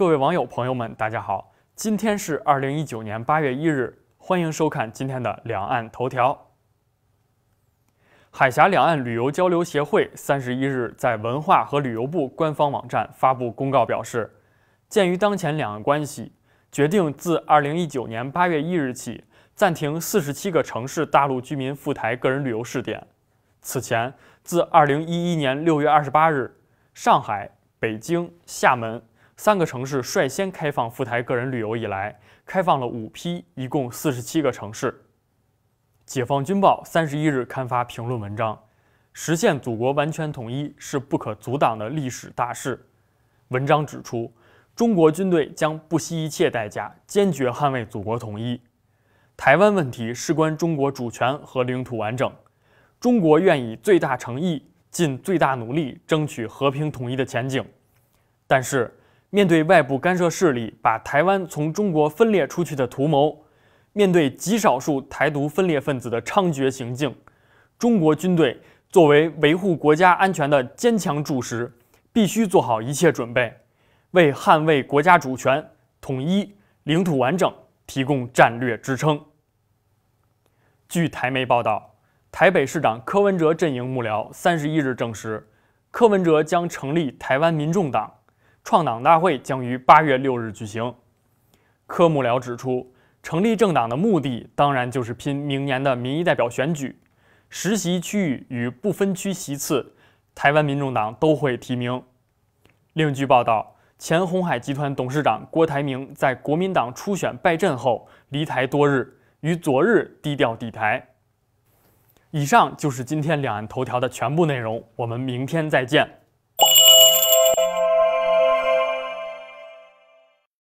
各位网友朋友们，大家好！今天是二零一九年八月一日，欢迎收看今天的《两岸头条》。海峡两岸旅游交流协会三十一日在文化和旅游部官方网站发布公告表示，鉴于当前两岸关系，决定自二零一九年八月一日起暂停四十七个城市大陆居民赴台个人旅游试点。此前，自二零一一年六月二十八日，上海、北京、厦门。三个城市率先开放赴台个人旅游以来，开放了五批，一共四十七个城市。解放军报三十一日刊发评论文章，实现祖国完全统一是不可阻挡的历史大势。文章指出，中国军队将不惜一切代价，坚决捍卫祖国统一。台湾问题事关中国主权和领土完整，中国愿以最大诚意、尽最大努力争取和平统一的前景，但是。面对外部干涉势力把台湾从中国分裂出去的图谋，面对极少数台独分裂分子的猖獗行径，中国军队作为维护国家安全的坚强柱石，必须做好一切准备，为捍卫国家主权、统一、领土完整提供战略支撑。据台媒报道，台北市长柯文哲阵营幕僚三十一日证实，柯文哲将成立台湾民众党。创党大会将于八月六日举行。柯木僚指出，成立政党的目的当然就是拼明年的民意代表选举，实习区域与不分区席次，台湾民众党都会提名。另据报道，前鸿海集团董事长郭台铭在国民党初选败阵后离台多日，于昨日低调抵台。以上就是今天两岸头条的全部内容，我们明天再见。